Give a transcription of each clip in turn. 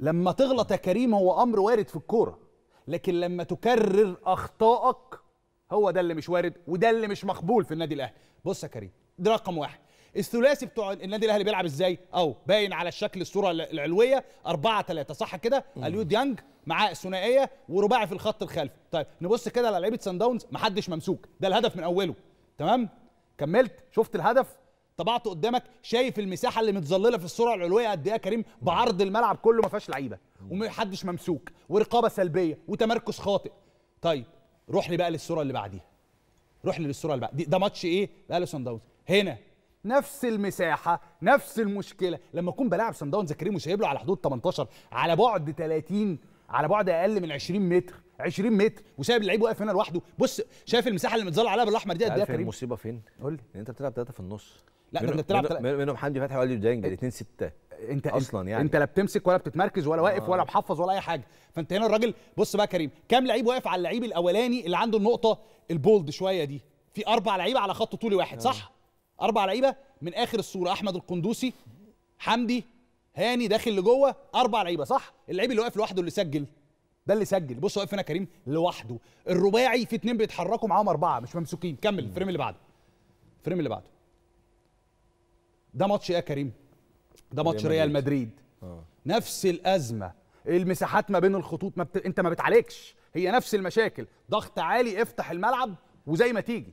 لما تغلط يا كريم هو امر وارد في الكوره لكن لما تكرر اخطائك هو ده اللي مش وارد وده اللي مش مقبول في النادي الاهلي بص يا كريم ده رقم واحد الثلاثي بتوع النادي الاهلي بيلعب ازاي اهو باين على الشكل الصوره العلويه 4 3 صح كده اليو ديانج معاه الثنائيه ورباعي في الخط الخلفي طيب نبص كده على لعيبه سان داونز محدش ممسوك ده الهدف من اوله تمام كملت شفت الهدف طبعته قدامك شايف المساحه اللي متظلله في السرعه العلويه قد ايه يا كريم بعرض الملعب كله ما فيهاش لعيبه ومحدش ممسوك ورقابه سلبيه وتمركز خاطئ طيب روح لي بقى للصوره اللي بعديها روح لي للصوره اللي بعد ده ماتش ايه الاهلي صن داونز هنا نفس المساحه نفس المشكله لما اكون بلاعب صن داونز كريم وشايب له على حدود 18 على بعد 30 على بعد اقل من 20 متر 20 متر وسايب اللعيب واقف هنا لوحده بص شايف المساحه اللي متظل عليها بالاحمر دي قد ايه يا كريم المصيبه فين قول لي انت بتلعب ثلاثه في النص لا ده انت بتلعب منهم حمدي فتحي وقال دانج الاثنين سته انت اصلا يعني انت لا بتمسك ولا بتتمركز ولا واقف آه. ولا محفظ ولا اي حاجه فانت هنا الراجل بص بقى كريم كام لعيب واقف على اللعيب الاولاني اللي عنده النقطه البولد شويه دي في اربع لعيبه على خط طولي واحد آه. صح اربع لعيبه من اخر الصوره احمد القندوسي حمدي هاني داخل لجوه اربع لعيبه صح اللعيب اللي واقف لوحده اللي سجل ده اللي سجل بص واقف هنا كريم لوحده الرباعي في اتنين بيتحركوا معاهم اربعه مش ممسوكين كمل الفريم اللي بعده الفريم اللي بعده ده ماتش ايه يا كريم ده ماتش ريال مدريد آه. نفس الازمه المساحات ما بين الخطوط ما بت... انت ما بتعالجش هي نفس المشاكل ضغط عالي افتح الملعب وزي ما تيجي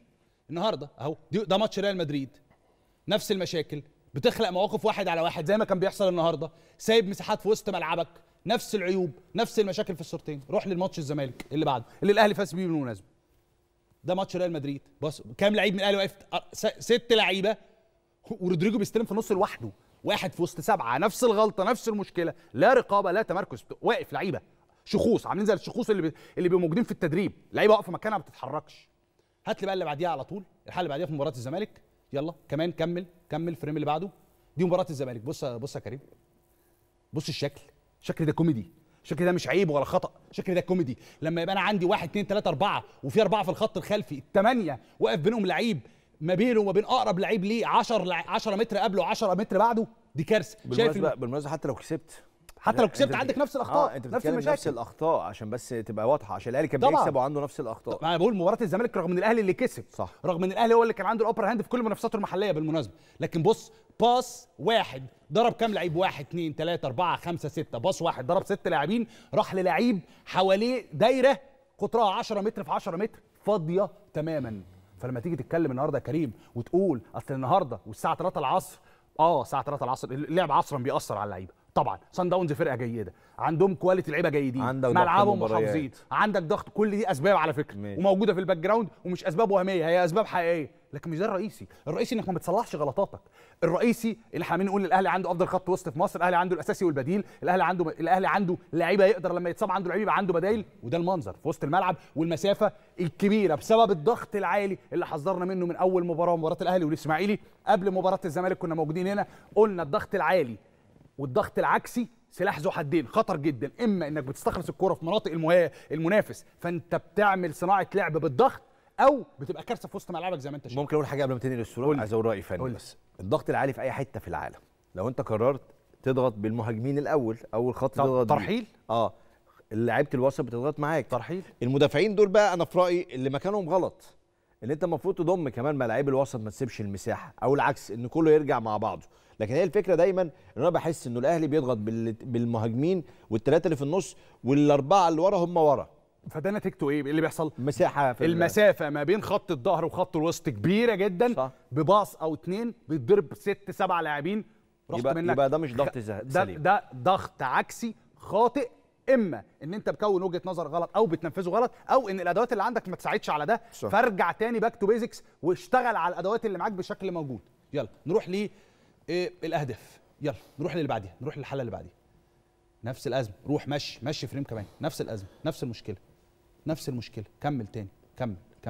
النهارده اهو ده ماتش ريال مدريد نفس المشاكل بتخلق مواقف واحد على واحد زي ما كان بيحصل النهارده سايب مساحات في وسط ملعبك نفس العيوب نفس المشاكل في الصورتين روح للماتش الزمالك اللي بعده اللي الاهلي فاز بيه بالمناسبه ده ماتش ريال مدريد بص كام لعيب من الاهلي واقف ست لعيبه ورودريجو بيستلم في النص لوحده واحد في وسط سبعه نفس الغلطه نفس المشكله لا رقابه لا تمركز واقف لعيبه شخوص عاملين زي الشخوص اللي بي... اللي بيبقوا موجودين في التدريب لعيبه واقفه مكانها ما بتتحركش هات لي بقى اللي بعديها على طول الحل اللي بعديها في مباراه الزمالك يلا كمان كمل كمل الفريم اللي بعده دي مباراه الزمالك بص بص يا كريم بص الشكل الشكل ده كوميدي الشكل ده مش عيب ولا خطا الشكل ده كوميدي لما يبقى انا عندي واحد اثنين ثلاثة أربعة وفي اربعه في الخط الخلفي الثمانيه واقف بينهم لعيب ما بينه وما بين اقرب لعيب ليه 10 10 متر قبله 10 متر بعده دي كارثه بالمناسبه بالمناسبه حتى لو كسبت حتى لو كسبت عندك نفس الاخطاء آه، انت نفس المشاكل نفس الاخطاء عشان بس تبقى واضحه عشان الاهلي كان بيكسب وعنده نفس الاخطاء طبعا انا بقول مباراه الزمالك رغم ان الاهلي اللي كسب صح رغم ان الاهلي هو اللي كان عنده الاوبر هاند في كل منافساته المحليه بالمناسبه لكن بص باص واحد ضرب كام لعيب واحد اثنين ثلاثة أربعة خمسة ستة باص واحد ضرب ست لاعبين راح للعيب حواليه دايرة قطرها 10 متر في 10 متر فاضية تماما فلما تيجي تتكلم النهارده يا كريم وتقول اصل النهارده والساعه 3 العصر اه الساعه 3 العصر اللعب عصرا بيأثر على اللعيبه طبعا سان داونز فرقه جيده عندهم كواليتي لعيبه جيدين ملعبهم محافظين عندك ضغط كل دي اسباب على فكره ماشي. وموجوده في الباك جراوند ومش اسباب وهميه هي اسباب حقيقيه لكن مش ده الرئيسي الرئيسي انك ما بتصلحش غلطاتك الرئيسي اللي احنا بنقول الاهلي عنده افضل خط وسط في مصر الاهلي عنده الاساسي والبديل الاهلي عنده الاهلي عنده لعيبه يقدر لما يتصاب عنده لعيبه يبقى عنده بدايل وده المنظر في وسط الملعب والمسافه الكبيره بسبب الضغط العالي اللي حذرنا منه من اول مباراه مباراه الاهلي والاسماعيلي قبل مباراه الزمالك كنا موجودين هنا قلنا الضغط العالي والضغط العكسي سلاح ذو حدين خطر جدا اما انك بتستخلص الكره في مناطق المنافس فانت بتعمل صناعه لعب بالضغط او بتبقى كارثه في وسط ملعبك زي ما انت شايف ممكن اقول حاجه قبل ما تنقل الصوره عايز اقول راي فني بس الضغط العالي في اي حته في العالم لو انت قررت تضغط بالمهاجمين الاول اول خط تضغط ترحيل اه لعيبه الوسط بتضغط معاك ترحيل المدافعين دول بقى انا في رايي اللي مكانهم غلط ان انت المفروض تضم كمان ملاعيب الوسط ما تسيبش المساحه او العكس ان كله يرجع مع بعضه لكن هي الفكره دايما ان انا بحس انه الاهلي بيضغط بالمهاجمين والثلاثه اللي في النص والاربعه اللي ورا هم ورا فده نتيجته ايه اللي بيحصل مساحه في المسافه ما بين خط الظهر وخط الوسط كبيره جدا صح. بباص او اتنين بيتضرب ست سبع لاعبين يبقى, منك. يبقى ده مش ضغط سليم ده, ده ضغط عكسي خاطئ اما ان انت مكون وجهه نظر غلط او بتنفذه غلط او ان الادوات اللي عندك ما تساعدش على ده صح. فارجع تاني باك تو بيزكس واشتغل على الادوات اللي معاك بشكل موجود يلا نروح إيه؟ الاهداف يلا نروح للي بعديها نروح للحاله اللي بعديها نفس الازمه روح مشي مشي فريم كمان نفس الازمه نفس المشكله نفس المشكله كمل تاني كمل